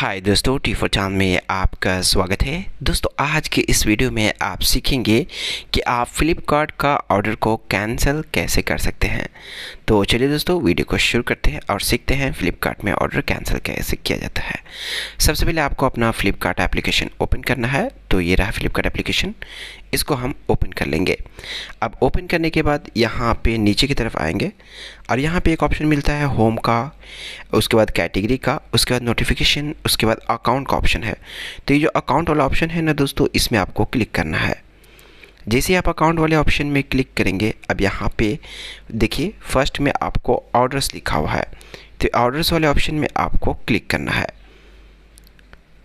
हाय दोस्तों T four चांद में आपका स्वागत है दोस्तों आज के इस वीडियो में आप सीखेंगे कि आप फ्लिपकार्ट का ऑर्डर को कैंसिल कैसे कर सकते हैं तो चलिए दोस्तों वीडियो को शुरू करते हैं और सीखते हैं फ्लिपकार्ट में ऑर्डर कैंसिल कैसे किया जाता है सबसे पहले आपको अपना फ्लिपकार्ट एप्लीकेशन ओपन करना है तो ये रहा फ्लिपकार्ट एप्लीकेशन इसको हम ओपन कर लेंगे अब ओपन करने के बाद यहाँ पे नीचे की तरफ आएंगे और यहाँ पे एक ऑप्शन मिलता है होम का उसके बाद कैटेगरी का उसके बाद नोटिफिकेशन उसके बाद अकाउंट का ऑप्शन है तो ये जो अकाउंट वाला ऑप्शन है ना दोस्तों इसमें आपको क्लिक करना है जैसे आप अकाउंट वाले ऑप्शन में क्लिक करेंगे अब यहाँ पे देखिए फर्स्ट में आपको ऑर्डर्स लिखा हुआ है तो ऑर्डर्स वाले ऑप्शन में आपको क्लिक करना है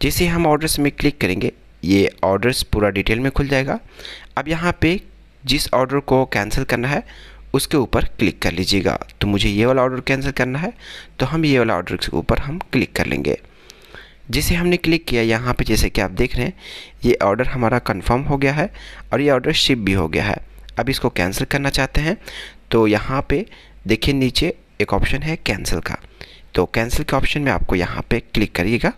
जैसे हम ऑर्डर्स में क्लिक करेंगे ये ऑर्डर्स पूरा डिटेल में खुल जाएगा अब यहाँ पे जिस ऑर्डर को कैंसिल करना है उसके ऊपर क्लिक कर लीजिएगा तो मुझे ये वाला ऑर्डर कैंसिल करना है तो हम ये वाला ऑर्डर के ऊपर हम क्लिक कर लेंगे जिसे हमने क्लिक किया यहाँ पे जैसे कि आप देख रहे हैं ये ऑर्डर हमारा कंफर्म हो गया है और ये ऑर्डर शिप भी हो गया है अब इसको कैंसिल करना चाहते हैं तो यहाँ पे देखिए नीचे एक ऑप्शन है कैंसिल का तो कैंसिल के ऑप्शन में आपको यहाँ पे क्लिक करिएगा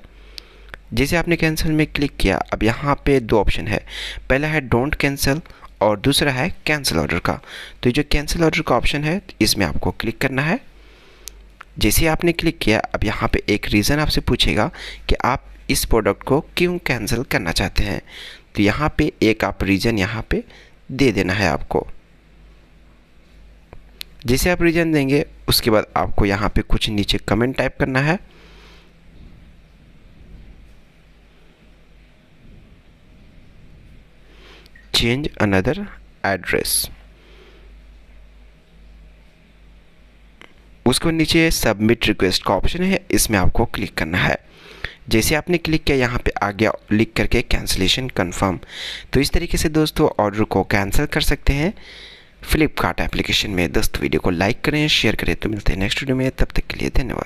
जैसे आपने कैंसिल में क्लिक किया अब यहाँ पर दो ऑप्शन है पहला है डोंट कैंसिल और दूसरा है कैंसिल ऑर्डर का तो जो कैंसिल ऑर्डर का ऑप्शन है इसमें आपको क्लिक करना है जैसे आपने क्लिक किया अब यहाँ पे एक रीज़न आपसे पूछेगा कि आप इस प्रोडक्ट को क्यों कैंसिल करना चाहते हैं तो यहाँ पे एक आप रीज़न यहाँ पे दे देना है आपको जैसे आप रीज़न देंगे उसके बाद आपको यहाँ पे कुछ नीचे कमेंट टाइप करना है चेंज अनदर एड्रेस उसके नीचे सबमिट रिक्वेस्ट का ऑप्शन है इसमें आपको क्लिक करना है जैसे आपने क्लिक किया यहाँ पे आ गया लिख करके कैंसिलेशन कंफर्म तो इस तरीके से दोस्तों ऑर्डर को कैंसिल कर सकते हैं फ्लिपकार्ट एप्लीकेशन में दोस्तों वीडियो को लाइक करें शेयर करें तो मिलते हैं नेक्स्ट वीडियो में तब तक के लिए धन्यवाद